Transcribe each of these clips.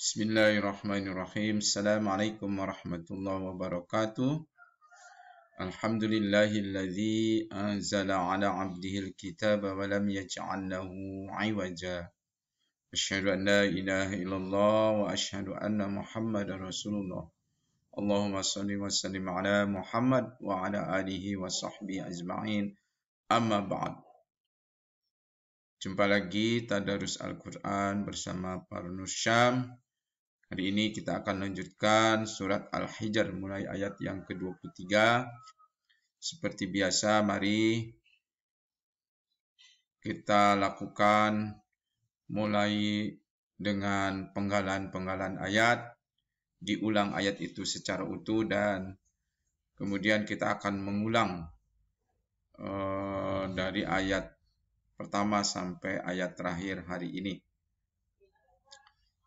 Bismillahirrahmanirrahim. Assalamualaikum warahmatullahi wabarakatuh. Alhamdulillahilladzi anzala ala abdihil kitaba wa lam yaj'al lahu 'iwaja. Asyhadu an la ilaha illallah wa asyhadu anna muhammad Rasulullah. Allahumma shalli wa sallim ala Muhammad wa ala alihi wa sahbihi ajma'in. Amma ba'd. Jumpa lagi Tadarus Al-Quran bersama Parnus Syam Hari ini kita akan lanjutkan surat Al-Hijr mulai ayat yang ke-23. Seperti biasa, mari kita lakukan mulai dengan penggalan-penggalan ayat, diulang ayat itu secara utuh dan kemudian kita akan mengulang uh, dari ayat pertama sampai ayat terakhir hari ini.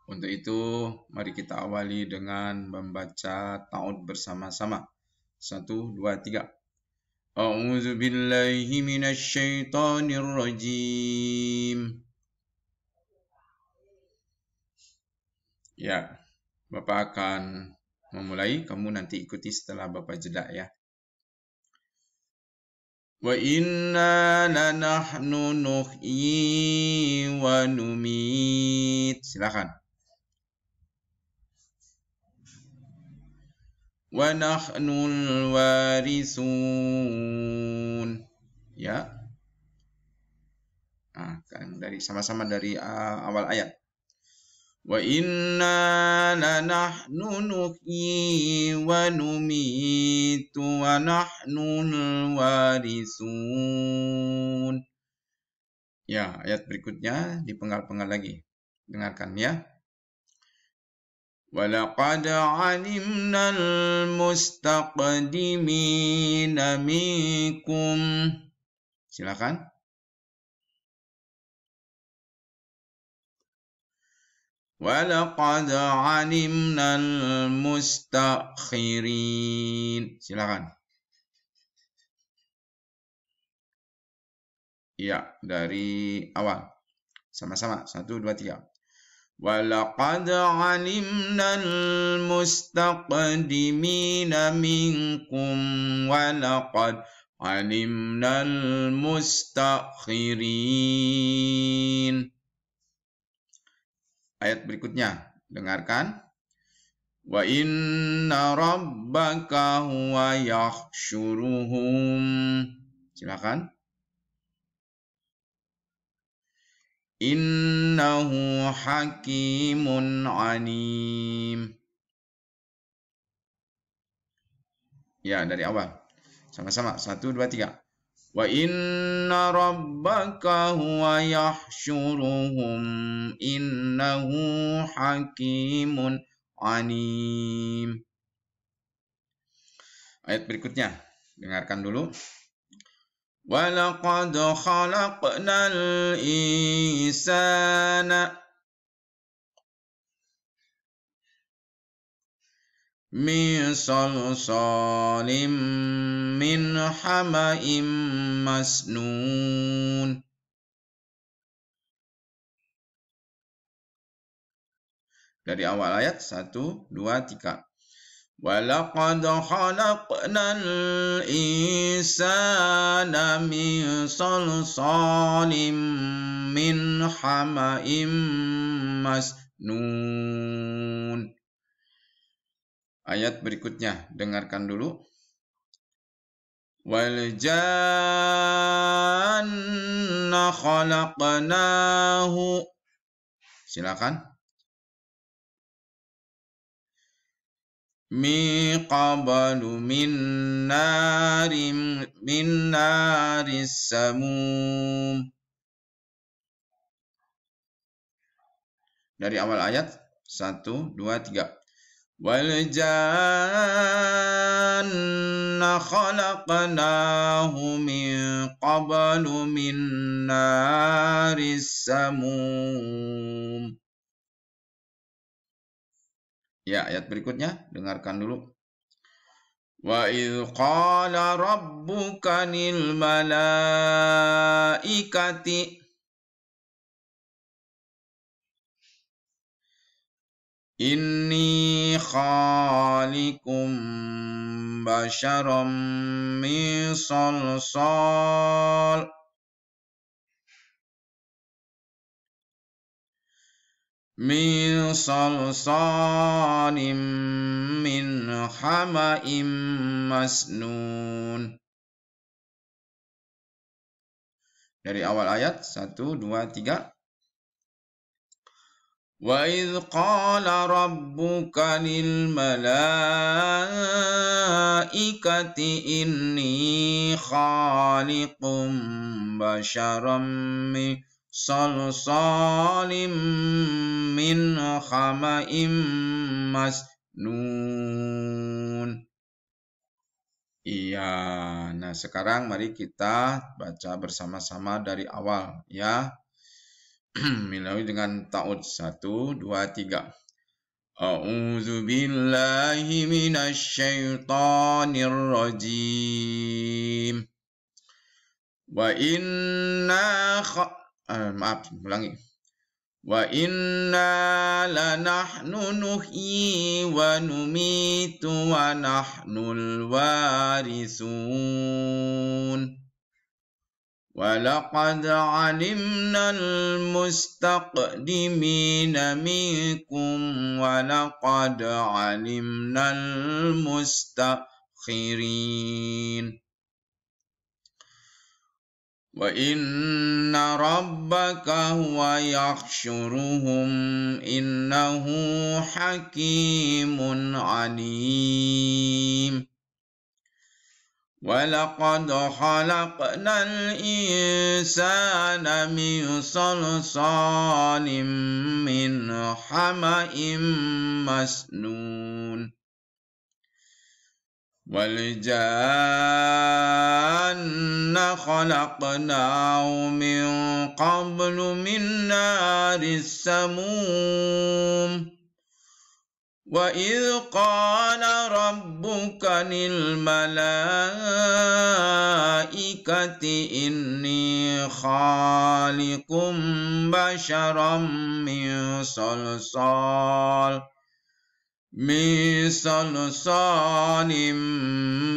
Untuk itu, mari kita awali dengan membaca ta'ud bersama-sama. Satu, dua, tiga. A'udzu billahi من الشيطان rajim. Ya, Bapak akan memulai. Kamu nanti ikuti setelah Bapak jeda ya. Wa inna وَإِنَّا nuhyi wa numit. Silakan. وَنَحْنُ warisun ya Ah, kan dari sama-sama dari uh, awal ayat wa inna lanahnu nuhyi wa numitu wa nahnu warisun ya ayat berikutnya dipenggal penggal lagi dengarkan ya ولقد علمنا المستقدمين منكم silakan ولقد علمنا المستأخرين silakan ya dari awal sama-sama satu dua tiga ولقد علمنا المستقدمين منكم ولقد علمنا المستأخرين Ayat berikutnya, dengarkan. Wa inna rabbaka huwa yakhshuruhum. Silakan. innahu hakimun alim ya dari awal sama-sama satu dua tiga wa inna rabbaka huwa yahshuruhum innahu hakimun alim ayat berikutnya dengarkan dulu ولقد خلقنا الإنسان من صلصال من حمأ مسنون Dari awal ayat 1, 2, 3 ولقد خلقنا الإنسان من صلصال من حمأ مسنون Ayat berikutnya, dengarkan dulu. Waljanna khalaqnahu. Silakan. من قبل من نار من نار السموم dari awal ayat 1 2 3 wal janna khalaqnahu min qablu min naris samum Ya, ayat berikutnya dengarkan dulu. Wa idh qala rabbuka lil malaikati Inni khalikum basharam min salsal من صلصال من حمأ مسنون Dari awal ayat satu, dua, tiga. وإذ قال ربك للملائكة إني خالق بشرا من صلصال من خمأ masnun. Iya, nah sekarang mari kita baca bersama-sama dari awal ya. Milawi dengan ta'ud 1, 2, 3. A'udzu billahi minasyaitonir rajim. Wa inna uh, maaf ulangi wa inna lanahnu nuhyi wa numitu wa nahnul warisun ولقد علمنا المستقدمين منكم ولقد علمنا المستأخرين وإن ربك هو يحشرهم إنه حكيم عليم ولقد خلقنا الإنسان من صلصال من حمأ مسنون والجان خلقناه من قبل من نار السموم وإذ قال ربك للملائكة إني خالق بشرا من صلصال من صلصال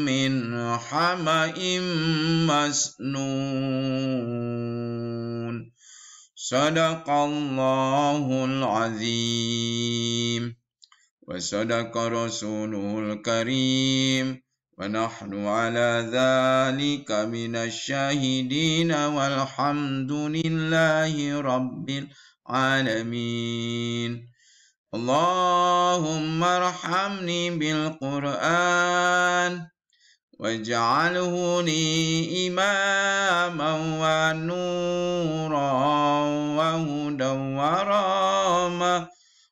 من حمإ مسنون صدق الله العظيم وصدق رسوله الكريم ونحن على ذلك من الشاهدين والحمد لله رب العالمين اللهم ارحمني بالقرآن واجعله لي إماما ونورا وهدى ورحمة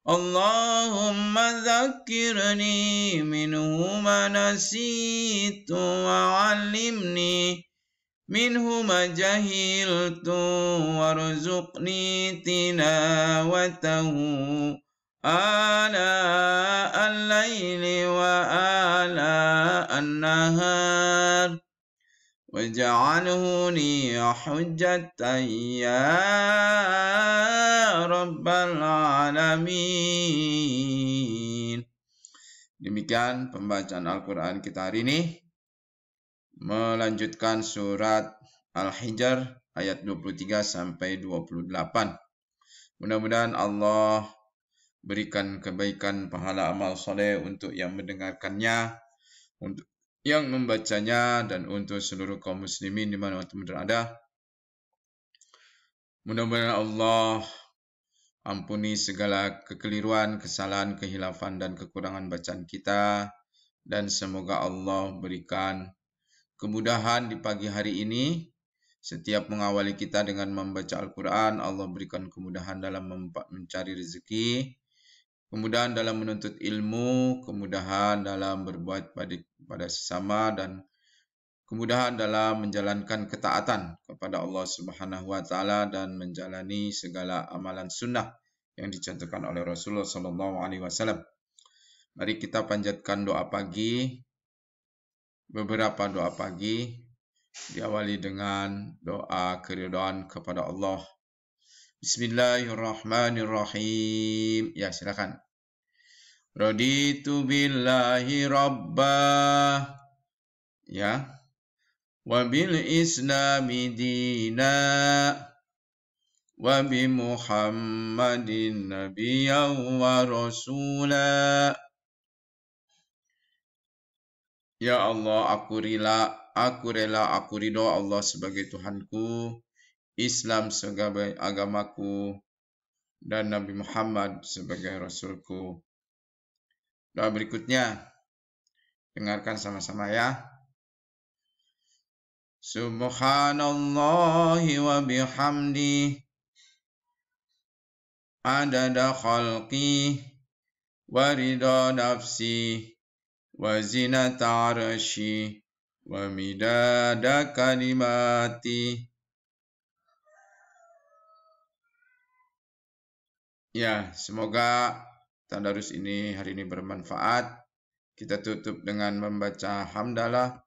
اللهم ذكرني منه ما نسيت وعلمني منه ما جهلت وارزقني تلاوته آناء الليل وآناء النهار واجعله لي حجة يا رب العالمين Demikian pembacaan Al-Quran kita hari ini. Melanjutkan surat Al-Hijr ayat 23 sampai 28. Mudah-mudahan Allah Berikan kebaikan pahala amal soleh untuk yang mendengarkannya, untuk yang membacanya dan untuk seluruh kaum muslimin di mana antum berada. Mudah-mudahan Allah ampuni segala kekeliruan, kesalahan, kehilafan dan kekurangan bacaan kita dan semoga Allah berikan kemudahan di pagi hari ini setiap mengawali kita dengan membaca Al-Quran, Allah berikan kemudahan dalam mencari rezeki kemudahan dalam menuntut ilmu, kemudahan dalam berbuat pada sesama dan kemudahan dalam menjalankan ketaatan kepada Allah Subhanahu wa taala dan menjalani segala amalan sunnah yang dicontohkan oleh Rasulullah sallallahu alaihi wasallam. Mari kita panjatkan doa pagi beberapa doa pagi diawali dengan doa keridhaan kepada Allah. Bismillahirrahmanirrahim. Ya, silakan. Raditu billahi rabbah. Ya. Wa bil islami dina. Wa bi muhammadin nabiyan wa rasula. Ya Allah, aku rela, aku rela, aku ridho Allah sebagai Tuhanku, Islam sebagai agamaku, dan Nabi Muhammad sebagai Rasulku. Doa berikutnya. Dengarkan sama-sama ya. Subhanallah wa bihamdi adada khalqi wa ridha nafsi wa zinata arshi wa midada kalimati Ya, semoga Tadarus ini hari ini bermanfaat. Kita tutup dengan membaca hamdalah